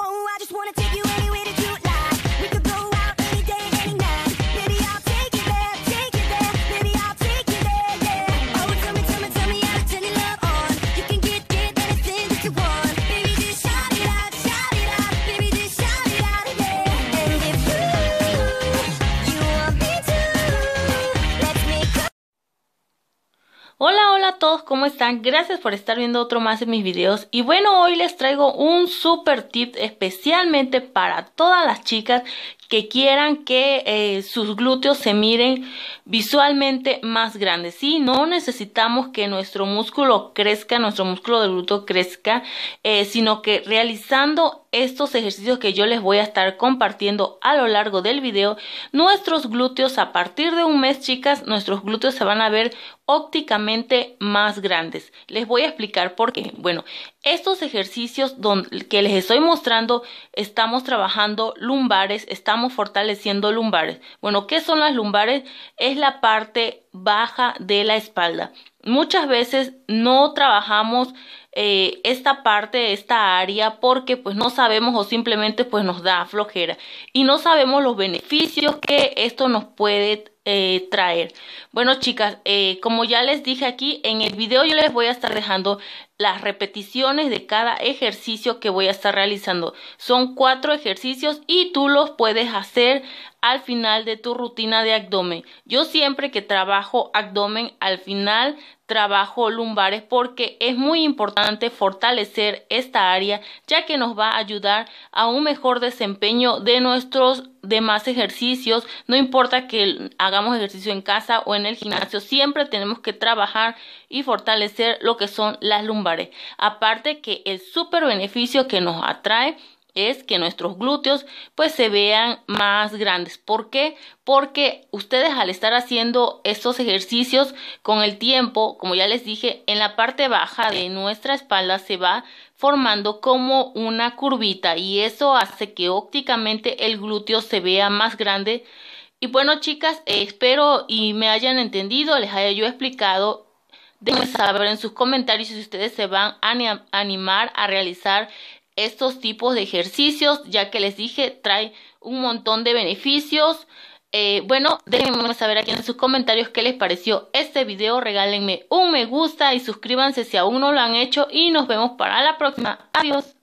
Oh, I just wanna take you anywhere. a todos, ¿cómo están? Gracias por estar viendo otro más de mis videos. Y bueno, hoy les traigo un super tip especialmente para todas las chicas que quieran que eh, sus glúteos se miren visualmente más grandes. ¿sí? No necesitamos que nuestro músculo crezca, nuestro músculo del glúteo crezca, eh, sino que realizando estos ejercicios que yo les voy a estar compartiendo a lo largo del video, nuestros glúteos a partir de un mes, chicas, nuestros glúteos se van a ver ópticamente más grandes. Les voy a explicar por qué. Bueno, estos ejercicios que les estoy mostrando, estamos trabajando lumbares, estamos fortaleciendo lumbares. Bueno, ¿qué son las lumbares? Es la parte baja de la espalda muchas veces no trabajamos eh, esta parte, esta área, porque pues no sabemos o simplemente pues nos da flojera y no sabemos los beneficios que esto nos puede eh, traer. Bueno chicas, eh, como ya les dije aquí en el video yo les voy a estar dejando las repeticiones de cada ejercicio que voy a estar realizando. Son cuatro ejercicios y tú los puedes hacer al final de tu rutina de abdomen. Yo siempre que trabajo abdomen, al final trabajo lumbares porque es muy importante fortalecer esta área ya que nos va a ayudar a un mejor desempeño de nuestros demás ejercicios. No importa que hagamos ejercicio en casa o en el gimnasio, siempre tenemos que trabajar y fortalecer lo que son las lumbares. Aparte que el super beneficio que nos atrae es que nuestros glúteos pues se vean más grandes. ¿Por qué? Porque ustedes al estar haciendo estos ejercicios con el tiempo, como ya les dije, en la parte baja de nuestra espalda se va formando como una curvita y eso hace que ópticamente el glúteo se vea más grande. Y bueno chicas, espero y me hayan entendido, les haya yo explicado Déjenme saber en sus comentarios si ustedes se van a animar a realizar estos tipos de ejercicios, ya que les dije, trae un montón de beneficios. Eh, bueno, déjenme saber aquí en sus comentarios qué les pareció este video. Regálenme un me gusta y suscríbanse si aún no lo han hecho. Y nos vemos para la próxima. Adiós.